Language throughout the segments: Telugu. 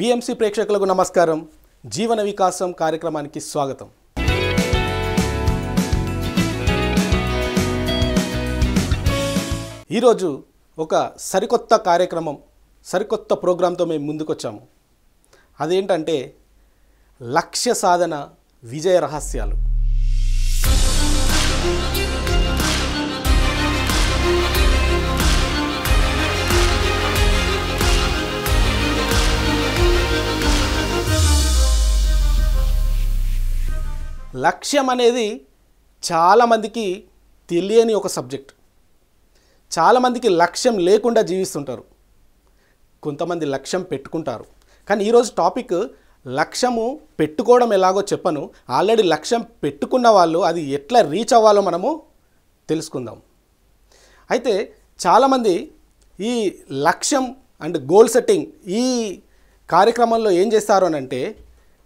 పిఎంసి ప్రేక్షకులకు నమస్కారం జీవన వికాసం కార్యక్రమానికి స్వాగతం ఈరోజు ఒక సరికొత్త కార్యక్రమం సరికొత్త ప్రోగ్రాంతో మేము ముందుకొచ్చాము అదేంటంటే లక్ష్య సాధన విజయ రహస్యాలు లక్ష్యం అనేది చాలామందికి తెలియని ఒక సబ్జెక్ట్ చాలామందికి లక్ష్యం లేకుండా జీవిస్తుంటారు కొంతమంది లక్ష్యం పెట్టుకుంటారు కానీ ఈరోజు టాపిక్ లక్ష్యము పెట్టుకోవడం ఎలాగో చెప్పను ఆల్రెడీ లక్ష్యం పెట్టుకున్న వాళ్ళు అది ఎట్లా రీచ్ అవ్వాలో మనము తెలుసుకుందాం అయితే చాలామంది ఈ లక్ష్యం అండ్ గోల్ సెట్టింగ్ ఈ కార్యక్రమంలో ఏం చేస్తారు అని అంటే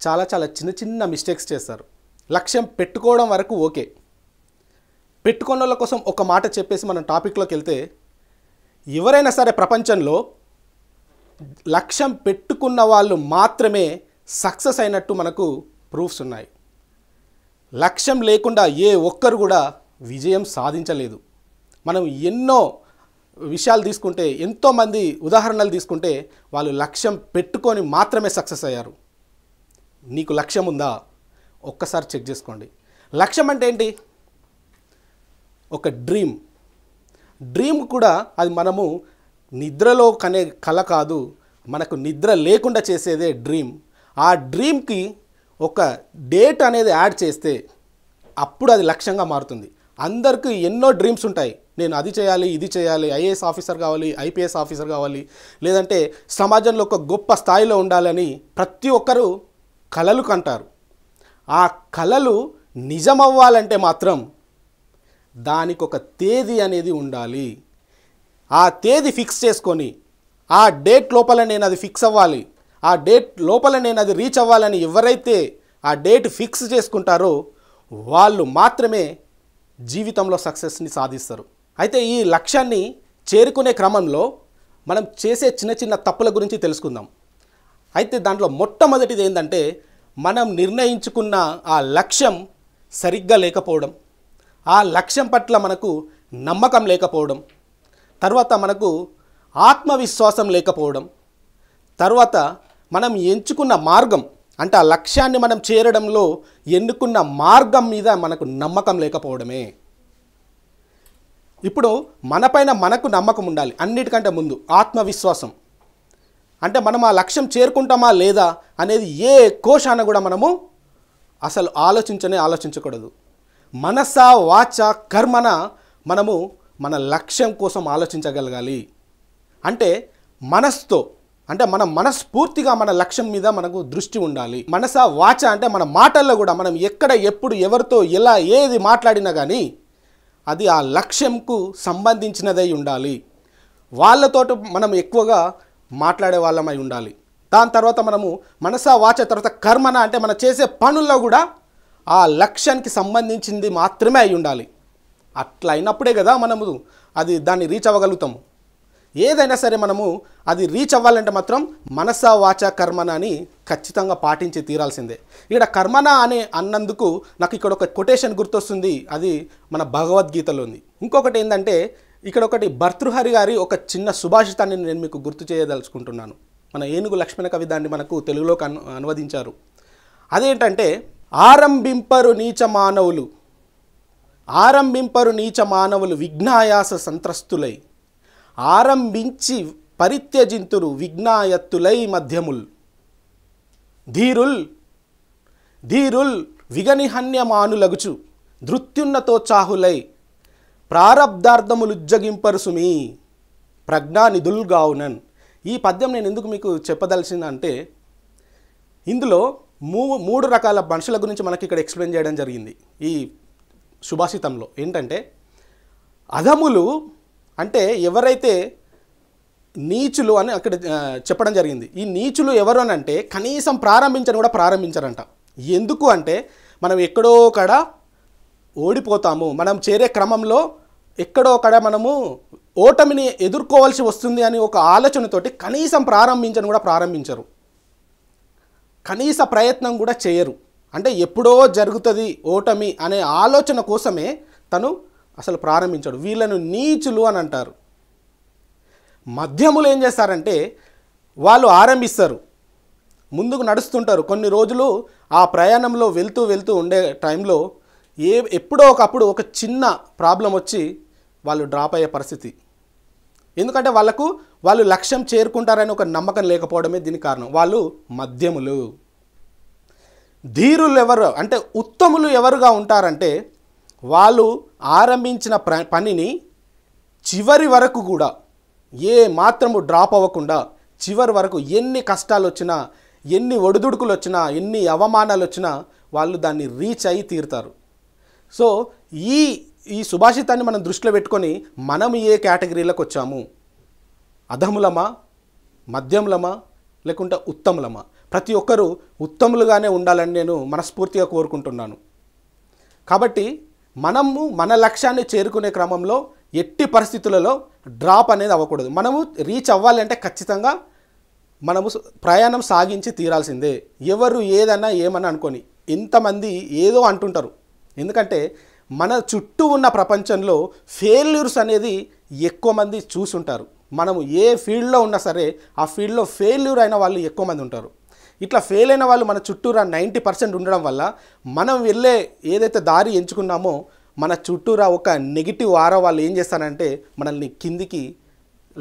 చాలా చాలా చిన్న చిన్న మిస్టేక్స్ చేస్తారు లక్ష్యం పెట్టుకోవడం వరకు ఓకే పెట్టుకున్న వాళ్ళ కోసం ఒక మాట చెప్పేసి మనం టాపిక్లోకి వెళ్తే ఎవరైనా సరే ప్రపంచంలో లక్ష్యం పెట్టుకున్న వాళ్ళు మాత్రమే సక్సెస్ అయినట్టు మనకు ప్రూఫ్స్ ఉన్నాయి లక్ష్యం లేకుండా ఏ ఒక్కరు కూడా విజయం సాధించలేదు మనం ఎన్నో విషయాలు తీసుకుంటే ఎంతోమంది ఉదాహరణలు తీసుకుంటే వాళ్ళు లక్ష్యం పెట్టుకొని మాత్రమే సక్సెస్ అయ్యారు నీకు లక్ష్యం ఉందా ఒక్కసారి చెక్ చేసుకోండి లక్ష్యం అంటే ఏంటి ఒక డ్రీమ్ డ్రీమ్ కూడా అది మనము నిద్రలో కనే కళ కాదు మనకు నిద్ర లేకుండా చేసేదే డ్రీమ్ ఆ డ్రీమ్కి ఒక డేట్ అనేది యాడ్ చేస్తే అప్పుడు అది లక్ష్యంగా మారుతుంది అందరికీ ఎన్నో డ్రీమ్స్ ఉంటాయి నేను అది చేయాలి ఇది చేయాలి ఐఏఎస్ ఆఫీసర్ కావాలి ఐపీఎస్ ఆఫీసర్ కావాలి లేదంటే సమాజంలో ఒక గొప్ప స్థాయిలో ఉండాలని ప్రతి ఒక్కరూ కళలు కంటారు ఆ కళలు నిజమవ్వాలంటే మాత్రం దానికి ఒక తేదీ అనేది ఉండాలి ఆ తేదీ ఫిక్స్ చేసుకొని ఆ డేట్ లోపల నేను అది ఫిక్స్ అవ్వాలి ఆ డేట్ లోపల నేను అది రీచ్ అవ్వాలని ఎవరైతే ఆ డేట్ ఫిక్స్ చేసుకుంటారో వాళ్ళు మాత్రమే జీవితంలో సక్సెస్ని సాధిస్తారు అయితే ఈ లక్ష్యాన్ని చేరుకునే క్రమంలో మనం చేసే చిన్న చిన్న తప్పుల గురించి తెలుసుకుందాం అయితే దాంట్లో మొట్టమొదటిది ఏంటంటే మనం నిర్ణయించుకున్న ఆ లక్ష్యం సరిగ్గా లేకపోవడం ఆ లక్ష్యం పట్ల మనకు నమ్మకం లేకపోవడం తర్వాత మనకు ఆత్మవిశ్వాసం లేకపోవడం తర్వాత మనం ఎంచుకున్న మార్గం అంటే ఆ లక్ష్యాన్ని మనం చేరడంలో ఎన్నుకున్న మార్గం మీద మనకు నమ్మకం లేకపోవడమే ఇప్పుడు మనపైన మనకు నమ్మకం ఉండాలి అన్నిటికంటే ముందు ఆత్మవిశ్వాసం అంటే మనం ఆ లక్ష్యం చేరుకుంటామా లేదా అనేది ఏ కోశాన కూడా మనము అసలు ఆలోచించనే ఆలోచించకూడదు మనస వాచ కర్మన మనము మన లక్ష్యం కోసం ఆలోచించగలగాలి అంటే మనస్తో అంటే మన మనస్ఫూర్తిగా మన లక్ష్యం మీద మనకు దృష్టి ఉండాలి మనస వాచ అంటే మన మాటల్లో కూడా మనం ఎక్కడ ఎప్పుడు ఎవరితో ఎలా ఏది మాట్లాడినా కానీ అది ఆ లక్ష్యంకు సంబంధించినదై ఉండాలి వాళ్ళతో మనం ఎక్కువగా మాట్లాడే వాళ్ళమై ఉండాలి దాని తర్వాత మనము మనసా వాచ తర్వాత కర్మన అంటే మనం చేసే పనుల్లో కూడా ఆ లక్ష్యానికి సంబంధించింది మాత్రమే అయి ఉండాలి అట్లా అయినప్పుడే కదా మనము అది దాన్ని రీచ్ అవ్వగలుగుతాము ఏదైనా సరే మనము అది రీచ్ అవ్వాలంటే మాత్రం మనస వాచ కర్మన అని ఖచ్చితంగా పాటించి తీరాల్సిందే ఇక్కడ కర్మన అనే అన్నందుకు నాకు ఇక్కడ ఒక కొటేషన్ గుర్తొస్తుంది అది మన భగవద్గీతలో ఉంది ఇంకొకటి ఏంటంటే ఇక్కడ ఒకటి భర్తృహరి గారి ఒక చిన్న సుభాషితాన్ని నేను మీకు గుర్తు చేయదలుచుకుంటున్నాను మన ఏనుగు లక్ష్మణ కవి దాన్ని మనకు తెలుగులోకి అను అనువదించారు అదేంటంటే ఆరంభింపరు నీచ మానవులు ఆరంభింపరు నీచ మానవులు విఘ్నాయాస సంత్రస్తులై ఆరంభించి పరిత్యజింతురు విఘ్నాయత్తులై మధ్యముల్ ధీరుల్ ధీరుల్ విగనిహన్యమానులగుచు ధృత్యున్నతో ప్రారబ్ధార్థములు ఉజ్జగింపరు సుమి ప్రజ్ఞానిధుల్గావునన్ ఈ పద్యం నేను ఎందుకు మీకు చెప్పదలిసిందంటే ఇందులో మూ మూడు రకాల మనుషుల గురించి మనకి ఇక్కడ ఎక్స్ప్లెయిన్ చేయడం జరిగింది ఈ సుభాషితంలో ఏంటంటే అధములు అంటే ఎవరైతే నీచులు అని అక్కడ చెప్పడం జరిగింది ఈ నీచులు ఎవరు అని అంటే కనీసం ప్రారంభించని కూడా ప్రారంభించారంట ఎందుకు అంటే మనం ఎక్కడో కడ ఓడిపోతాము మనం చేరే క్రమంలో ఎక్కడో అక్కడ మనము ఓటమిని ఎదుర్కోవాల్సి వస్తుంది అని ఒక ఆలోచనతోటి కనీసం ప్రారంభించని కూడా ప్రారంభించరు కనీస ప్రయత్నం కూడా చేయరు అంటే ఎప్పుడో జరుగుతుంది ఓటమి అనే ఆలోచన కోసమే తను అసలు ప్రారంభించాడు వీళ్ళను నీచులు అని అంటారు మధ్యములు ఏం చేస్తారంటే వాళ్ళు ఆరంభిస్తారు ముందుకు నడుస్తుంటారు కొన్ని రోజులు ఆ ప్రయాణంలో వెళ్తూ వెళ్తూ ఉండే టైంలో ఏ ఎప్పుడో ఒకప్పుడు ఒక చిన్న ప్రాబ్లం వచ్చి వాళ్ళు డ్రాప్ అయ్యే పరిస్థితి ఎందుకంటే వాళ్ళకు వాళ్ళు లక్ష్యం చేరుకుంటారని ఒక నమ్మకం లేకపోవడమే దీనికి కారణం వాళ్ళు మధ్యములు ధీరులు ఎవరు అంటే ఉత్తములు ఎవరుగా ఉంటారంటే వాళ్ళు ఆరంభించిన పనిని చివరి వరకు కూడా ఏ మాత్రము డ్రాప్ అవ్వకుండా చివరి వరకు ఎన్ని కష్టాలు వచ్చినా ఎన్ని ఒడిదుడుకులు వచ్చినా ఎన్ని అవమానాలు వచ్చినా వాళ్ళు దాన్ని రీచ్ అయి తీరుతారు సో ఈ ఈ సుభాషితాన్ని మనం దృష్టిలో పెట్టుకొని మనం ఏ కేటగిరీలకు వచ్చాము అధములమా మధ్యములమా లేకుంటే ఉత్తములమా ప్రతి ఒక్కరూ ఉత్తములుగానే ఉండాలని నేను మనస్ఫూర్తిగా కోరుకుంటున్నాను కాబట్టి మనము మన లక్ష్యాన్ని చేరుకునే క్రమంలో ఎట్టి పరిస్థితులలో డ్రాప్ అనేది అవ్వకూడదు మనము రీచ్ అవ్వాలంటే ఖచ్చితంగా మనము ప్రయాణం సాగించి తీరాల్సిందే ఎవరు ఏదన్నా ఏమన్నా అనుకొని ఎంతమంది ఏదో అంటుంటారు ఎందుకంటే మన చుట్టూ ఉన్న ప్రపంచంలో ఫెయిల్యూర్స్ అనేది ఎక్కువ మంది చూసుంటారు మనము ఏ ఫీల్డ్లో ఉన్నా సరే ఆ ఫీల్డ్లో ఫెయిల్యూర్ అయిన వాళ్ళు ఎక్కువ మంది ఉంటారు ఇట్లా ఫెయిల్ అయిన వాళ్ళు మన చుట్టూరా నైంటీ పర్సెంట్ ఉండడం వల్ల మనం వెళ్ళే ఏదైతే దారి ఎంచుకున్నామో మన చుట్టూరా ఒక నెగిటివ్ ఆరో వాళ్ళు ఏం చేస్తారంటే మనల్ని కిందికి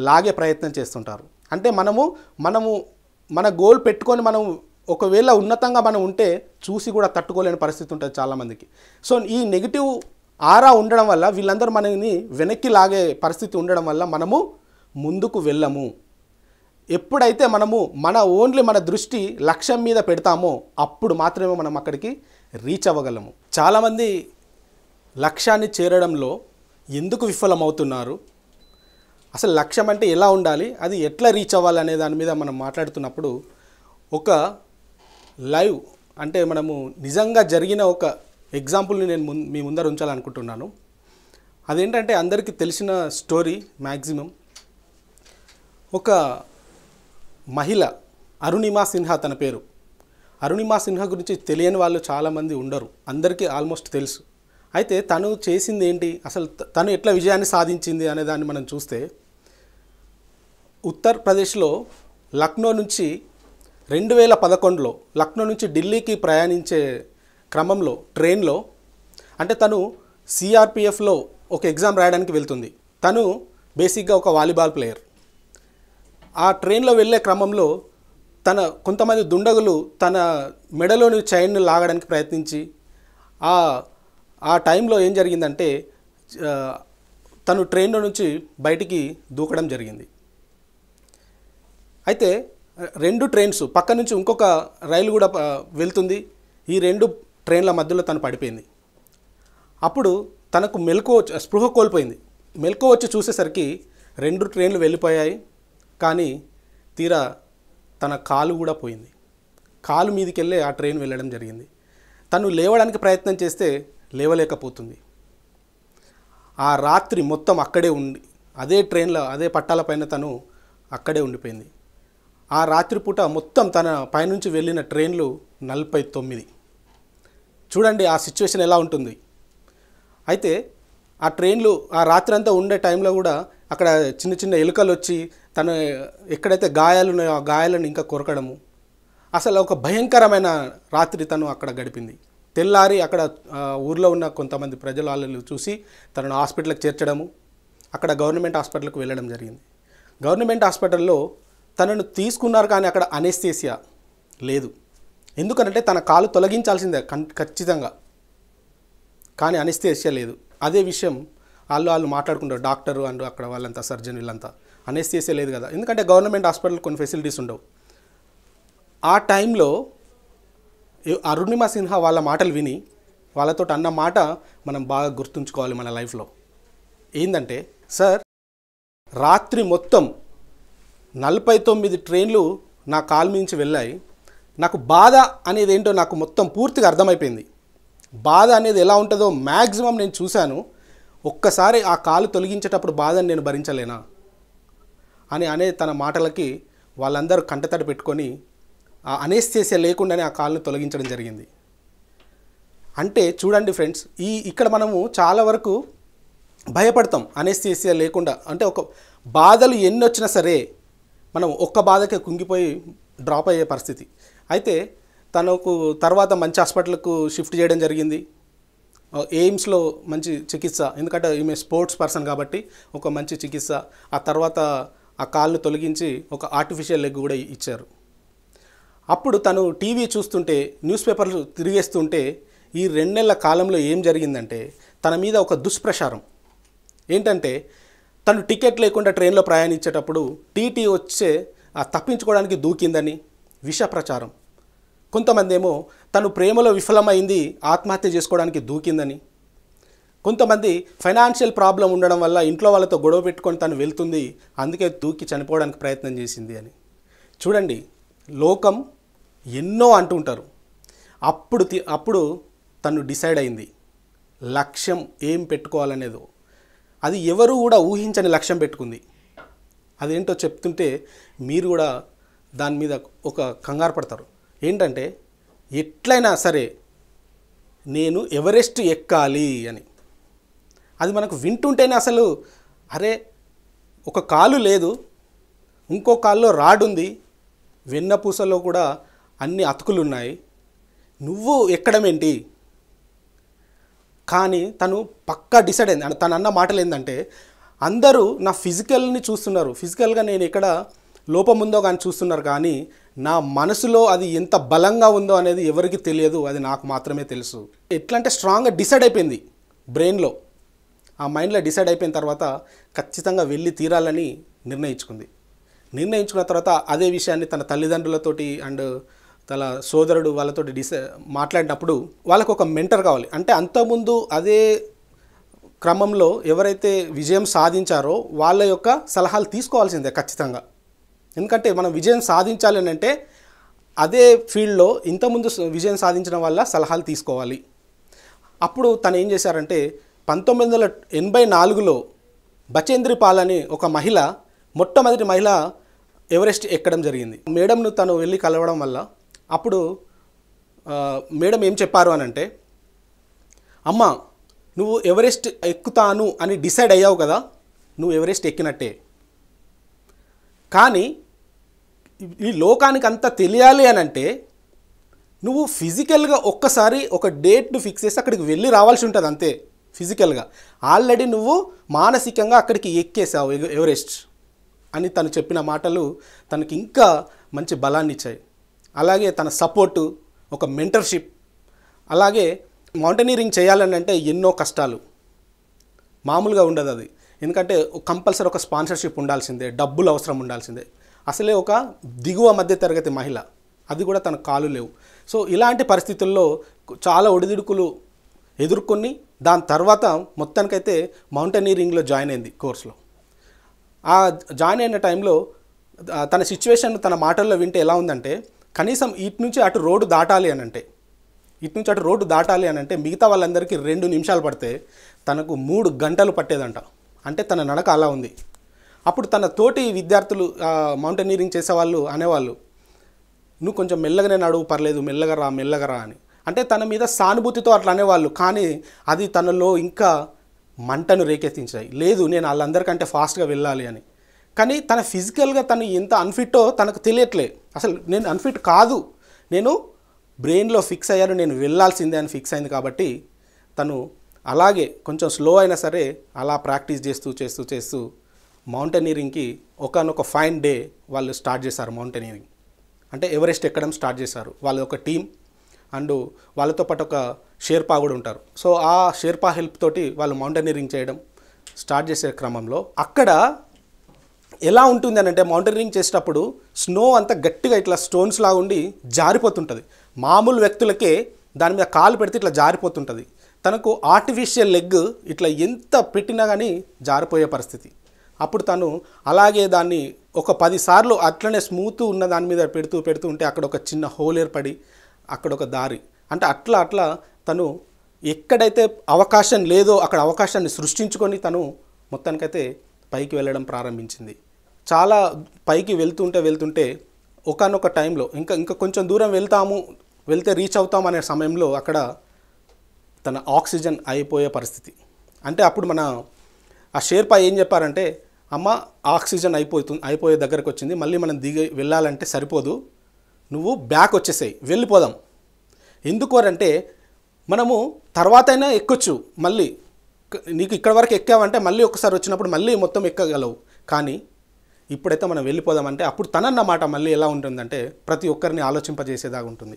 లాగే ప్రయత్నం చేస్తుంటారు అంటే మనము మనము మన గోల్ పెట్టుకొని మనం ఒకవేళ ఉన్నతంగా మనం ఉంటే చూసి కూడా తట్టుకోలేని పరిస్థితి ఉంటుంది చాలామందికి సో ఈ నెగిటివ్ ఆరా ఉండడం వల్ల వీళ్ళందరూ మనని వెనక్కి లాగే పరిస్థితి ఉండడం వల్ల మనము ముందుకు వెళ్ళము ఎప్పుడైతే మనము మన ఓన్లీ మన దృష్టి లక్ష్యం మీద పెడతామో అప్పుడు మాత్రమే మనం అక్కడికి రీచ్ అవ్వగలము చాలామంది లక్ష్యాన్ని చేరడంలో ఎందుకు విఫలమవుతున్నారు అసలు లక్ష్యం అంటే ఎలా ఉండాలి అది ఎట్లా రీచ్ అవ్వాలి అనే దాని మీద మనం మాట్లాడుతున్నప్పుడు ఒక లైవ్ అంటే మనము నిజంగా జరిగిన ఒక ఎగ్జాంపుల్ని నేను మీ ముందర ఉంచాలనుకుంటున్నాను అదేంటంటే అందరికీ తెలిసిన స్టోరీ మ్యాక్సిమం ఒక మహిళ అరుణిమా సిన్హా తన పేరు అరుణిమా సిన్హా గురించి తెలియని వాళ్ళు చాలామంది ఉండరు అందరికీ ఆల్మోస్ట్ తెలుసు అయితే తను చేసింది ఏంటి అసలు తను ఎట్లా విజయాన్ని సాధించింది అనే దాన్ని మనం చూస్తే ఉత్తరప్రదేశ్లో లక్నో నుంచి రెండు వేల పదకొండులో లక్నో నుంచి ఢిల్లీకి ప్రయాణించే క్రమంలో ట్రైన్లో అంటే తను సిఆర్పిఎఫ్లో ఒక ఎగ్జామ్ రాయడానికి వెళ్తుంది తను బేసిక్గా ఒక వాలీబాల్ ప్లేయర్ ఆ ట్రైన్లో వెళ్ళే క్రమంలో తన కొంతమంది దుండగులు తన మెడలోని చైన్ను లాగడానికి ప్రయత్నించి ఆ ఆ టైంలో ఏం జరిగిందంటే తను ట్రైన్లో నుంచి బయటికి దూకడం జరిగింది అయితే రెండు ట్రైన్స్ పక్క నుంచి ఇంకొక రైలు కూడా వెళ్తుంది ఈ రెండు ట్రైన్ల మధ్యలో తను పడిపోయింది అప్పుడు తనకు మెలకు స్పృహ కోల్పోయింది మెలకు వచ్చి చూసేసరికి రెండు ట్రైన్లు వెళ్ళిపోయాయి కానీ తీరా తన కాలు కూడా పోయింది కాలు మీదకి వెళ్ళే ఆ ట్రైన్ వెళ్ళడం జరిగింది తను లేవడానికి ప్రయత్నం చేస్తే లేవలేకపోతుంది ఆ రాత్రి మొత్తం అక్కడే ఉండి అదే ట్రైన్లో అదే పట్టాలపైన తను అక్కడే ఉండిపోయింది ఆ రాత్రిపూట మొత్తం తన పైనుంచి వెళ్ళిన ట్రైన్లు నలభై తొమ్మిది చూడండి ఆ సిచ్యువేషన్ ఎలా ఉంటుంది అయితే ఆ ట్రైన్లు ఆ రాత్రి అంతా ఉండే టైంలో కూడా అక్కడ చిన్న చిన్న ఎలుకలు వచ్చి తను ఎక్కడైతే గాయాలు ఉన్నాయో ఆ గాయాలను ఇంకా కొరకడము అసలు ఒక భయంకరమైన రాత్రి తను అక్కడ గడిపింది తెల్లారి అక్కడ ఊర్లో ఉన్న కొంతమంది ప్రజల వాళ్ళు చూసి తనను హాస్పిటల్కి చేర్చడము అక్కడ గవర్నమెంట్ హాస్పిటల్కి వెళ్ళడం జరిగింది గవర్నమెంట్ హాస్పిటల్లో తనను తీసుకున్నారు కానీ అక్కడ అనేస్తేసియా లేదు ఎందుకంటే తన కాలు తొలగించాల్సిందే ఖచ్చితంగా కానీ అనేస్తేసియా లేదు అదే విషయం వాళ్ళు వాళ్ళు మాట్లాడుకుంటారు డాక్టరు అండ్ అక్కడ వాళ్ళంతా సర్జన్ వీళ్ళంతా అనేస్తేసే లేదు కదా ఎందుకంటే గవర్నమెంట్ హాస్పిటల్ కొన్ని ఫెసిలిటీస్ ఉండవు ఆ టైంలో అరుణిమ సిన్హా వాళ్ళ మాటలు విని వాళ్ళతో అన్న మాట మనం బాగా గుర్తుంచుకోవాలి మన లైఫ్లో ఏంటంటే సార్ రాత్రి మొత్తం నలభై తొమ్మిది ట్రైన్లు నా కాలు మించి వెళ్ళాయి నాకు బాధ అనేది ఏంటో నాకు మొత్తం పూర్తిగా అర్థమైపోయింది బాధ అనేది ఎలా ఉంటుందో మ్యాక్సిమం నేను చూశాను ఒక్కసారి ఆ కాలు తొలగించేటప్పుడు బాధని నేను భరించలేనా అని అనే తన మాటలకి వాళ్ళందరూ కంటతడి పెట్టుకొని ఆ అనేస్తేసే లేకుండానే ఆ కాలును తొలగించడం జరిగింది అంటే చూడండి ఫ్రెండ్స్ ఈ ఇక్కడ మనము చాలా వరకు భయపడతాం అనేస్తేసియా లేకుండా అంటే ఒక బాధలు ఎన్ని వచ్చినా సరే మనం ఒక్క బాధకే కుంగిపోయి డ్రాప్ అయ్యే పరిస్థితి అయితే తనకు తర్వాత మంచి హాస్పిటల్కు షిఫ్ట్ చేయడం జరిగింది ఎయిమ్స్లో మంచి చికిత్స ఎందుకంటే ఈమె స్పోర్ట్స్ పర్సన్ కాబట్టి ఒక మంచి చికిత్స ఆ తర్వాత ఆ కాళ్ళు తొలగించి ఒక ఆర్టిఫిషియల్ లెగ్ కూడా ఇచ్చారు అప్పుడు తను టీవీ చూస్తుంటే న్యూస్ పేపర్లు తిరిగేస్తుంటే ఈ రెండు నెలల కాలంలో ఏం జరిగిందంటే తన మీద ఒక దుష్ప్రచారం ఏంటంటే తను టికెట్ లేకుండా ట్రైన్లో ప్రయాణించేటప్పుడు టీటీ వచ్చే ఆ తప్పించుకోవడానికి దూకిందని విష ప్రచారం కొంతమంది ఏమో తను ప్రేమలో విఫలమైంది ఆత్మహత్య చేసుకోవడానికి దూకిందని కొంతమంది ఫైనాన్షియల్ ప్రాబ్లం ఉండడం వల్ల ఇంట్లో వాళ్ళతో గొడవ పెట్టుకొని తను వెళ్తుంది అందుకే దూకి చనిపోవడానికి ప్రయత్నం చేసింది అని చూడండి లోకం ఎన్నో అంటుంటారు అప్పుడు అప్పుడు తను డిసైడ్ అయింది లక్ష్యం ఏం పెట్టుకోవాలనేదో అది ఎవరు కూడా ఊహించని లక్ష్యం పెట్టుకుంది అదేంటో చెప్తుంటే మీరు కూడా దాని మీద ఒక కంగారు పడతారు ఏంటంటే ఎట్లయినా సరే నేను ఎవరెస్ట్ ఎక్కాలి అని అది మనకు వింటుంటేనే అసలు అరే ఒక కాలు లేదు ఇంకో కాల్లో ఉంది వెన్నపూసలో కూడా అన్ని అతుకులు ఉన్నాయి నువ్వు ఎక్కడం ఏంటి కానీ తను పక్కా డిసైడ్ అయింది తను అన్న మాటలు ఏంటంటే అందరూ నా ఫిజికల్ని చూస్తున్నారు ఫిజికల్గా నేను ఇక్కడ లోపం ఉందో కానీ చూస్తున్నారు కానీ నా మనసులో అది ఎంత బలంగా ఉందో అనేది ఎవరికి తెలియదు అది నాకు మాత్రమే తెలుసు ఎట్లా అంటే స్ట్రాంగ్గా డిసైడ్ అయిపోయింది బ్రెయిన్లో ఆ మైండ్లో డిసైడ్ అయిపోయిన తర్వాత ఖచ్చితంగా వెళ్ళి తీరాలని నిర్ణయించుకుంది నిర్ణయించుకున్న తర్వాత అదే విషయాన్ని తన తల్లిదండ్రులతోటి అండ్ తన సోదరుడు వాళ్ళతో డిస మాట్లాడినప్పుడు వాళ్ళకు ఒక మెంటర్ కావాలి అంటే అంతకుముందు అదే క్రమంలో ఎవరైతే విజయం సాధించారో వాళ్ళ యొక్క సలహాలు తీసుకోవాల్సిందే ఖచ్చితంగా ఎందుకంటే మనం విజయం సాధించాలి అని అంటే అదే ఫీల్డ్లో ఇంతకుముందు విజయం సాధించిన వాళ్ళ సలహాలు తీసుకోవాలి అప్పుడు తను ఏం చేశారంటే పంతొమ్మిది వందల ఎనభై నాలుగులో బచేంద్రి పాల్ అని ఒక మహిళ మొట్టమొదటి మహిళ ఎవరెస్ట్ ఎక్కడం జరిగింది మేడంను తను వెళ్ళి కలవడం వల్ల అప్పుడు మేడం ఏం చెప్పారు అని అంటే అమ్మ నువ్వు ఎవరెస్ట్ ఎక్కుతాను అని డిసైడ్ అయ్యావు కదా నువ్వు ఎవరెస్ట్ ఎక్కినట్టే కానీ ఈ లోకానికి అంతా తెలియాలి అని అంటే నువ్వు ఫిజికల్గా ఒక్కసారి ఒక డేట్ను ఫిక్స్ చేసి అక్కడికి వెళ్ళి రావాల్సి ఉంటుంది అంతే ఫిజికల్గా ఆల్రెడీ నువ్వు మానసికంగా అక్కడికి ఎక్కేసావు ఎవరెస్ట్ అని తను చెప్పిన మాటలు తనకి ఇంకా మంచి బలాన్ని ఇచ్చాయి అలాగే తన సపోర్టు ఒక మెంటర్షిప్ అలాగే మౌంటనీరింగ్ చేయాలని అంటే ఎన్నో కష్టాలు మామూలుగా ఉండదు అది ఎందుకంటే కంపల్సరీ ఒక స్పాన్సర్షిప్ ఉండాల్సిందే డబ్బులు అవసరం ఉండాల్సిందే అసలే ఒక దిగువ మధ్య తరగతి మహిళ అది కూడా తన కాలు లేవు సో ఇలాంటి పరిస్థితుల్లో చాలా ఒడిదుడుకులు ఎదుర్కొని దాని తర్వాత మొత్తానికైతే మౌంటనీరింగ్లో జాయిన్ అయింది కోర్సులో ఆ జాయిన్ అయిన టైంలో తన సిచ్యువేషన్ తన మాటల్లో వింటే ఎలా ఉందంటే కనీసం ఇటు నుంచి అటు రోడ్డు దాటాలి అని అంటే ఇటు నుంచి అటు రోడ్డు దాటాలి అని అంటే మిగతా వాళ్ళందరికీ రెండు నిమిషాలు పడితే తనకు మూడు గంటలు పట్టేదంట అంటే తన నడక అలా ఉంది అప్పుడు తన తోటి విద్యార్థులు మౌంటైనీరింగ్ చేసేవాళ్ళు అనేవాళ్ళు నువ్వు కొంచెం మెల్లగానే నడువు పర్లేదు మెల్లగరా మెల్లగరా అని అంటే తన మీద సానుభూతితో అట్లా అనేవాళ్ళు కానీ అది తనలో ఇంకా మంటను రేకెత్తించాయి లేదు నేను వాళ్ళందరికంటే ఫాస్ట్గా వెళ్ళాలి అని కానీ తన ఫిజికల్గా తను ఎంత అన్ఫిట్టో తనకు తెలియట్లే అసలు నేను అన్ఫిట్ కాదు నేను బ్రెయిన్లో ఫిక్స్ అయ్యాను నేను వెళ్ళాల్సిందే అని ఫిక్స్ అయింది కాబట్టి తను అలాగే కొంచెం స్లో అయినా సరే అలా ప్రాక్టీస్ చేస్తూ చేస్తూ చేస్తూ మౌంటైనీరింగ్కి ఒకనొక ఫైన్ డే వాళ్ళు స్టార్ట్ చేశారు మౌంటైనీరింగ్ అంటే ఎవరెస్ట్ ఎక్కడం స్టార్ట్ చేశారు వాళ్ళు ఒక టీం అండ్ వాళ్ళతో పాటు ఒక షేర్పా కూడా ఉంటారు సో ఆ షేర్పా హెల్ప్ తోటి వాళ్ళు మౌంటైనీరింగ్ చేయడం స్టార్ట్ చేసే క్రమంలో అక్కడ ఎలా ఉంటుంది అని అంటే మౌంటైనరింగ్ చేసేటప్పుడు స్నో అంత గట్టిగా ఇట్లా స్టోన్స్ లాగా ఉండి జారిపోతుంటుంది మామూలు వ్యక్తులకే దాని మీద కాలు పెడితే ఇట్లా జారిపోతుంటుంది తనకు ఆర్టిఫిషియల్ లెగ్ ఇట్లా ఎంత పెట్టినా కానీ జారిపోయే పరిస్థితి అప్పుడు తను అలాగే దాన్ని ఒక పదిసార్లు అట్లనే స్మూత్ ఉన్న దాని మీద పెడుతూ పెడుతూ ఉంటే అక్కడ ఒక చిన్న హోల్ ఏర్పడి అక్కడ ఒక దారి అంటే అట్లా అట్లా తను ఎక్కడైతే అవకాశం లేదో అక్కడ అవకాశాన్ని సృష్టించుకొని తను మొత్తానికైతే పైకి వెళ్ళడం ప్రారంభించింది చాలా పైకి వెళ్తుంటే వెళ్తుంటే ఒకనొక టైంలో ఇంకా ఇంకా కొంచెం దూరం వెళ్తాము వెళ్తే రీచ్ అవుతాం అనే సమయంలో అక్కడ తన ఆక్సిజన్ అయిపోయే పరిస్థితి అంటే అప్పుడు మన ఆ షేర్పా ఏం చెప్పారంటే అమ్మ ఆక్సిజన్ అయిపోతుంది అయిపోయే దగ్గరకు వచ్చింది మళ్ళీ మనం దిగి వెళ్ళాలంటే సరిపోదు నువ్వు బ్యాక్ వచ్చేసాయి వెళ్ళిపోదాం అంటే మనము తర్వాతైనా ఎక్కొచ్చు మళ్ళీ నీకు ఇక్కడ వరకు ఎక్కావంటే మళ్ళీ ఒకసారి వచ్చినప్పుడు మళ్ళీ మొత్తం ఎక్కగలవు కానీ ఇప్పుడైతే మనం వెళ్ళిపోదామంటే అప్పుడు తనన్న మాట మళ్ళీ ఎలా ఉంటుందంటే ప్రతి ఒక్కరిని ఆలోచింపజేసేదాగా ఉంటుంది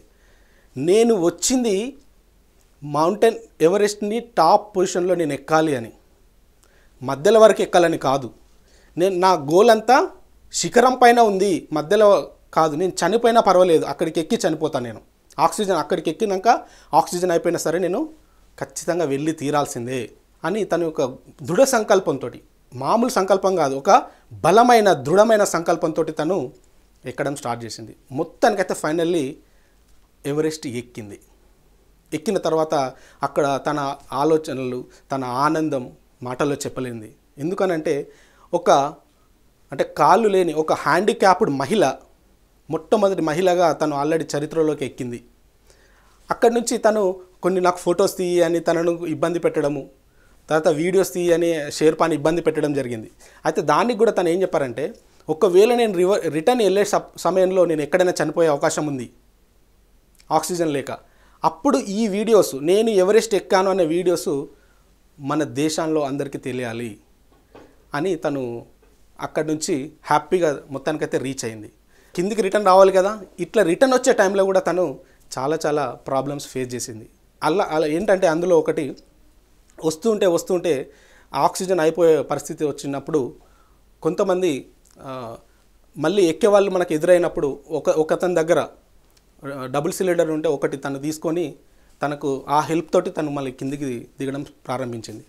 నేను వచ్చింది మౌంటైన్ ఎవరెస్ట్ని టాప్ పొజిషన్లో నేను ఎక్కాలి అని మధ్యలో వరకు ఎక్కాలని కాదు నేను నా గోల్ అంతా శిఖరం పైన ఉంది మధ్యలో కాదు నేను చనిపోయినా పర్వాలేదు అక్కడికి ఎక్కి చనిపోతాను నేను ఆక్సిజన్ అక్కడికి ఎక్కినాక ఆక్సిజన్ అయిపోయినా సరే నేను ఖచ్చితంగా వెళ్ళి తీరాల్సిందే అని తన యొక్క దృఢ సంకల్పంతో మామూలు సంకల్పం కాదు ఒక బలమైన దృఢమైన సంకల్పంతో తను ఎక్కడం స్టార్ట్ చేసింది మొత్తానికైతే ఫైనల్లీ ఎవరెస్ట్ ఎక్కింది ఎక్కిన తర్వాత అక్కడ తన ఆలోచనలు తన ఆనందం మాటల్లో చెప్పలేంది ఎందుకనంటే ఒక అంటే కాళ్ళు లేని ఒక హ్యాండిక్యాప్డ్ మహిళ మొట్టమొదటి మహిళగా తను ఆల్రెడీ చరిత్రలోకి ఎక్కింది అక్కడి నుంచి తను కొన్ని నాకు ఫొటోస్ తీయని అని తనను ఇబ్బంది పెట్టడము తర్వాత వీడియోస్ తీయని షేర్పాని ఇబ్బంది పెట్టడం జరిగింది అయితే దానికి కూడా తను ఏం చెప్పారంటే ఒకవేళ నేను రివ రిటర్న్ వెళ్ళే సమయంలో నేను ఎక్కడైనా చనిపోయే అవకాశం ఉంది ఆక్సిజన్ లేక అప్పుడు ఈ వీడియోస్ నేను ఎవరెస్ట్ ఎక్కాను అనే వీడియోస్ మన దేశంలో అందరికీ తెలియాలి అని తను అక్కడి నుంచి హ్యాపీగా మొత్తానికైతే రీచ్ అయింది కిందికి రిటర్న్ రావాలి కదా ఇట్లా రిటర్న్ వచ్చే టైంలో కూడా తను చాలా చాలా ప్రాబ్లమ్స్ ఫేస్ చేసింది అలా అలా ఏంటంటే అందులో ఒకటి వస్తుంటే వస్తుంటే ఆక్సిజన్ అయిపోయే పరిస్థితి వచ్చినప్పుడు కొంతమంది మళ్ళీ ఎక్కే వాళ్ళు మనకు ఎదురైనప్పుడు ఒక ఒకతని దగ్గర డబుల్ సిలిండర్ ఉంటే ఒకటి తను తీసుకొని తనకు ఆ హెల్ప్ తోటి తను మళ్ళీ కిందికి దిగడం ప్రారంభించింది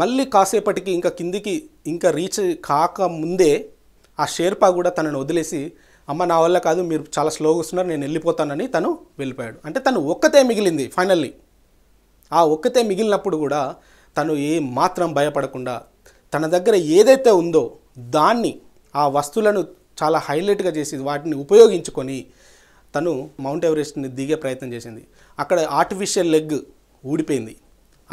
మళ్ళీ కాసేపటికి ఇంకా కిందికి ఇంకా రీచ్ కాకముందే ఆ షేర్పా కూడా తనను వదిలేసి అమ్మ నా వల్ల కాదు మీరు చాలా స్లోగా వస్తున్నారు నేను వెళ్ళిపోతానని తను వెళ్ళిపోయాడు అంటే తను ఒక్కతే మిగిలింది ఫైనల్లీ ఆ ఒక్కతే మిగిలినప్పుడు కూడా తను ఏ మాత్రం భయపడకుండా తన దగ్గర ఏదైతే ఉందో దాన్ని ఆ వస్తువులను చాలా హైలైట్గా చేసి వాటిని ఉపయోగించుకొని తను మౌంట్ ఎవరెస్ట్ని దిగే ప్రయత్నం చేసింది అక్కడ ఆర్టిఫిషియల్ లెగ్ ఊడిపోయింది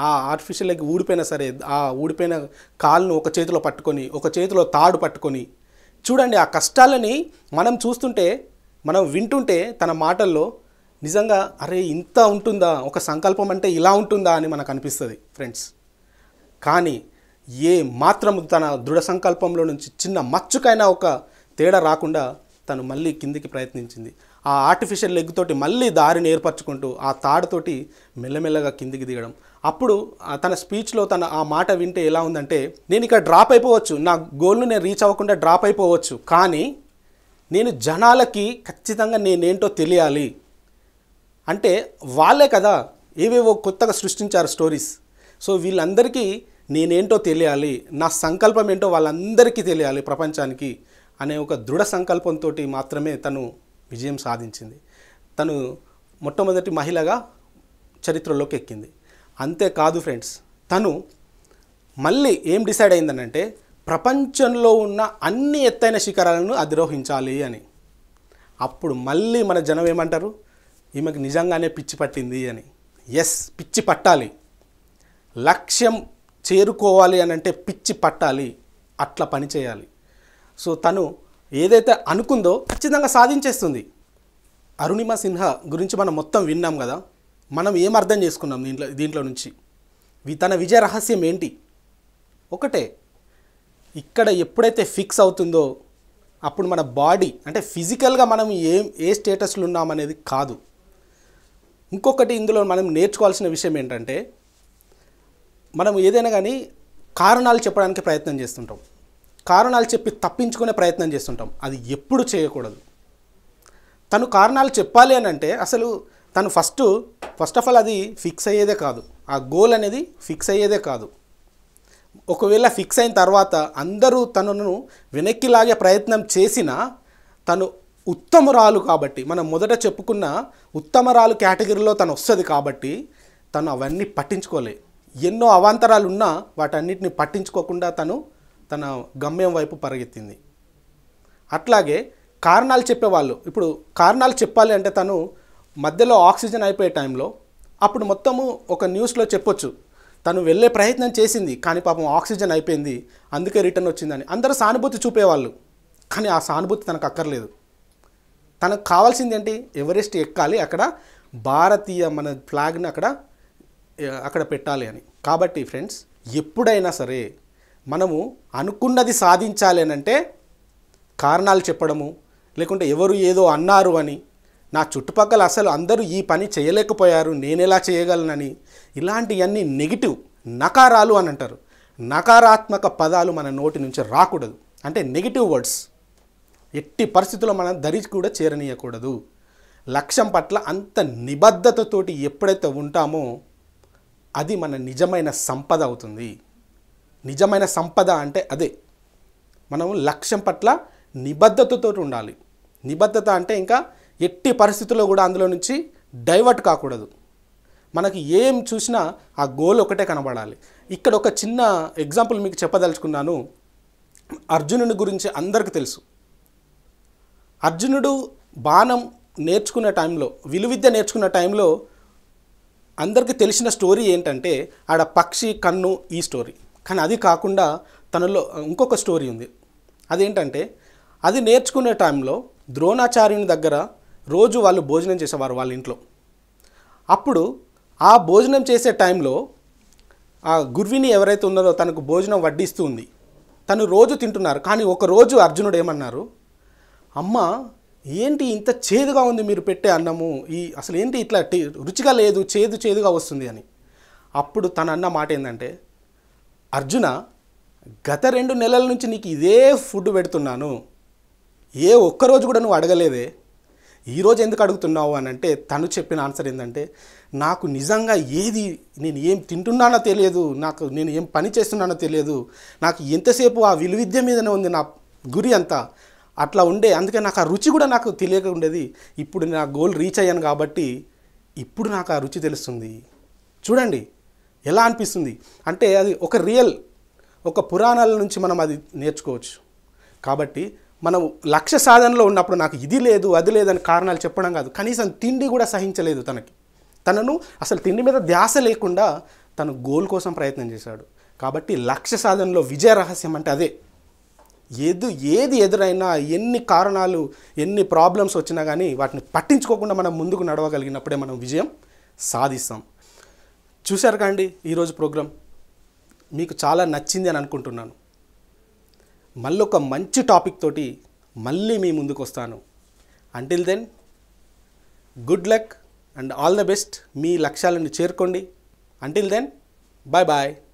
ఆ ఆర్టిఫిషియల్ లెగ్ ఊడిపోయినా సరే ఆ ఊడిపోయిన కాళ్ళను ఒక చేతిలో పట్టుకొని ఒక చేతిలో తాడు పట్టుకొని చూడండి ఆ కష్టాలని మనం చూస్తుంటే మనం వింటుంటే తన మాటల్లో నిజంగా అరే ఇంత ఉంటుందా ఒక సంకల్పం అంటే ఇలా ఉంటుందా అని మనకు అనిపిస్తుంది ఫ్రెండ్స్ కానీ ఏ మాత్రం తన దృఢ సంకల్పంలో నుంచి చిన్న మచ్చుకైనా ఒక తేడా రాకుండా తను మళ్ళీ కిందికి ప్రయత్నించింది ఆ ఆర్టిఫిషియల్ లెగ్ తోటి మళ్ళీ దారిని ఏర్పరచుకుంటూ ఆ తాడుతోటి మెల్లమెల్లగా కిందికి దిగడం అప్పుడు తన స్పీచ్లో తన ఆ మాట వింటే ఎలా ఉందంటే నేను ఇక్కడ డ్రాప్ అయిపోవచ్చు నా గోల్ను నేను రీచ్ అవ్వకుండా డ్రాప్ అయిపోవచ్చు కానీ నేను జనాలకి ఖచ్చితంగా నేనేంటో తెలియాలి అంటే వాళ్ళే కదా ఏవేవో కొత్తగా సృష్టించారు స్టోరీస్ సో వీళ్ళందరికీ నేనేంటో తెలియాలి నా సంకల్పం ఏంటో వాళ్ళందరికీ తెలియాలి ప్రపంచానికి అనే ఒక దృఢ సంకల్పంతో మాత్రమే తను విజయం సాధించింది తను మొట్టమొదటి మహిళగా చరిత్రలోకి ఎక్కింది అంతేకాదు ఫ్రెండ్స్ తను మళ్ళీ ఏం డిసైడ్ అయిందనంటే ప్రపంచంలో ఉన్న అన్ని ఎత్తైన శిఖరాలను అధిరోహించాలి అని అప్పుడు మళ్ళీ మన జనం ఏమంటారు ఈమెకు నిజంగానే పిచ్చి పట్టింది అని ఎస్ పిచ్చి పట్టాలి లక్ష్యం చేరుకోవాలి అని అంటే పిచ్చి పట్టాలి అట్లా పని చేయాలి సో తను ఏదైతే అనుకుందో ఖచ్చితంగా సాధించేస్తుంది అరుణిమ సిన్హా గురించి మనం మొత్తం విన్నాం కదా మనం ఏం అర్థం చేసుకున్నాం దీంట్లో దీంట్లో నుంచి తన విజయ రహస్యం ఏంటి ఒకటే ఇక్కడ ఎప్పుడైతే ఫిక్స్ అవుతుందో అప్పుడు మన బాడీ అంటే ఫిజికల్గా మనం ఏం ఏ స్టేటస్లో ఉన్నామనేది కాదు ఇంకొకటి ఇందులో మనం నేర్చుకోవాల్సిన విషయం ఏంటంటే మనం ఏదైనా కానీ కారణాలు చెప్పడానికి ప్రయత్నం చేస్తుంటాం కారణాలు చెప్పి తప్పించుకునే ప్రయత్నం చేస్తుంటాం అది ఎప్పుడు చేయకూడదు తను కారణాలు చెప్పాలి అని అంటే అసలు తను ఫస్ట్ ఫస్ట్ ఆఫ్ ఆల్ అది ఫిక్స్ అయ్యేదే కాదు ఆ గోల్ అనేది ఫిక్స్ అయ్యేదే కాదు ఒకవేళ ఫిక్స్ అయిన తర్వాత అందరూ తనను వెనక్కిలాగే ప్రయత్నం చేసినా తను ఉత్తమరాలు కాబట్టి మనం మొదట చెప్పుకున్న ఉత్తమరాలు కేటగిరీలో తను వస్తుంది కాబట్టి తను అవన్నీ పట్టించుకోలే ఎన్నో అవాంతరాలు ఉన్నా వాటన్నిటిని పట్టించుకోకుండా తను తన గమ్యం వైపు పరిగెత్తింది అట్లాగే కారణాలు చెప్పేవాళ్ళు ఇప్పుడు కారణాలు చెప్పాలి అంటే తను మధ్యలో ఆక్సిజన్ అయిపోయే టైంలో అప్పుడు మొత్తము ఒక న్యూస్లో చెప్పొచ్చు తను వెళ్ళే ప్రయత్నం చేసింది కానీ పాపం ఆక్సిజన్ అయిపోయింది అందుకే రిటర్న్ వచ్చిందని అందరూ సానుభూతి చూపేవాళ్ళు కానీ ఆ సానుభూతి తనకు అక్కర్లేదు తనకు కావాల్సింది ఏంటి ఎవరెస్ట్ ఎక్కాలి అక్కడ భారతీయ మన ఫ్లాగ్ని అక్కడ అక్కడ పెట్టాలి అని కాబట్టి ఫ్రెండ్స్ ఎప్పుడైనా సరే మనము అనుకున్నది సాధించాలి అని అంటే కారణాలు చెప్పడము లేకుంటే ఎవరు ఏదో అన్నారు అని నా చుట్టుపక్కల అసలు అందరూ ఈ పని చేయలేకపోయారు నేను ఎలా చేయగలనని ఇలాంటివన్నీ నెగిటివ్ నకారాలు అని అంటారు నకారాత్మక పదాలు మన నోటి నుంచి రాకూడదు అంటే నెగిటివ్ వర్డ్స్ ఎట్టి పరిస్థితుల్లో మనం ధరి కూడా చేరనీయకూడదు లక్ష్యం పట్ల అంత నిబద్ధతతోటి ఎప్పుడైతే ఉంటామో అది మన నిజమైన సంపద అవుతుంది నిజమైన సంపద అంటే అదే మనం లక్ష్యం పట్ల నిబద్ధతతో ఉండాలి నిబద్ధత అంటే ఇంకా ఎట్టి పరిస్థితుల్లో కూడా అందులో నుంచి డైవర్ట్ కాకూడదు మనకి ఏం చూసినా ఆ గోల్ ఒకటే కనబడాలి ఇక్కడ ఒక చిన్న ఎగ్జాంపుల్ మీకు చెప్పదలుచుకున్నాను అర్జునుని గురించి అందరికీ తెలుసు అర్జునుడు బాణం నేర్చుకున్న టైంలో విలువిద్య నేర్చుకున్న టైంలో అందరికీ తెలిసిన స్టోరీ ఏంటంటే ఆడ పక్షి కన్ను ఈ స్టోరీ కానీ అది కాకుండా తనలో ఇంకొక స్టోరీ ఉంది అదేంటంటే అది నేర్చుకునే టైంలో ద్రోణాచార్యుని దగ్గర రోజు వాళ్ళు భోజనం చేసేవారు వాళ్ళ ఇంట్లో అప్పుడు ఆ భోజనం చేసే టైంలో ఆ గుర్విని ఎవరైతే ఉన్నారో తనకు భోజనం వడ్డిస్తుంది తను రోజు తింటున్నారు కానీ ఒకరోజు అర్జునుడు ఏమన్నారు అమ్మ ఏంటి ఇంత చేదుగా ఉంది మీరు పెట్టే అన్నము ఈ అసలు ఏంటి ఇట్లా రుచిగా లేదు చేదు చేదుగా వస్తుంది అని అప్పుడు తన అన్న మాట ఏంటంటే అర్జున గత రెండు నెలల నుంచి నీకు ఇదే ఫుడ్ పెడుతున్నాను ఏ ఒక్కరోజు కూడా నువ్వు అడగలేదే ఈరోజు ఎందుకు అడుగుతున్నావు అని అంటే తను చెప్పిన ఆన్సర్ ఏంటంటే నాకు నిజంగా ఏది నేను ఏం తింటున్నానో తెలియదు నాకు నేను ఏం పని చేస్తున్నానో తెలియదు నాకు ఎంతసేపు ఆ విలువిద్య మీదనే ఉంది నా గురి అంతా అట్లా ఉండే అందుకే నాకు ఆ రుచి కూడా నాకు తెలియక ఉండేది ఇప్పుడు నా గోల్ రీచ్ అయ్యాను కాబట్టి ఇప్పుడు నాకు ఆ రుచి తెలుస్తుంది చూడండి ఎలా అనిపిస్తుంది అంటే అది ఒక రియల్ ఒక పురాణాల నుంచి మనం అది నేర్చుకోవచ్చు కాబట్టి మనం లక్ష్య సాధనలో ఉన్నప్పుడు నాకు ఇది లేదు అది లేదని కారణాలు చెప్పడం కాదు కనీసం తిండి కూడా సహించలేదు తనకి తనను అసలు తిండి మీద ధ్యాస లేకుండా తను గోల్ కోసం ప్రయత్నం చేశాడు కాబట్టి లక్ష్య సాధనలో విజయ రహస్యం అంటే అదే ఏది ఏది ఎదురైనా ఎన్ని కారణాలు ఎన్ని ప్రాబ్లమ్స్ వచ్చినా కానీ వాటిని పట్టించుకోకుండా మనం ముందుకు నడవగలిగినప్పుడే మనం విజయం సాధిస్తాం చూశారు కాండి ఈరోజు ప్రోగ్రాం మీకు చాలా నచ్చింది అని అనుకుంటున్నాను మళ్ళీ ఒక మంచి టాపిక్ తోటి మళ్ళీ మీ ముందుకు వస్తాను until then good luck and all the best మీ లక్ష్యాలను చేరుకోండి అంటిల్ దెన్ బాయ్ బాయ్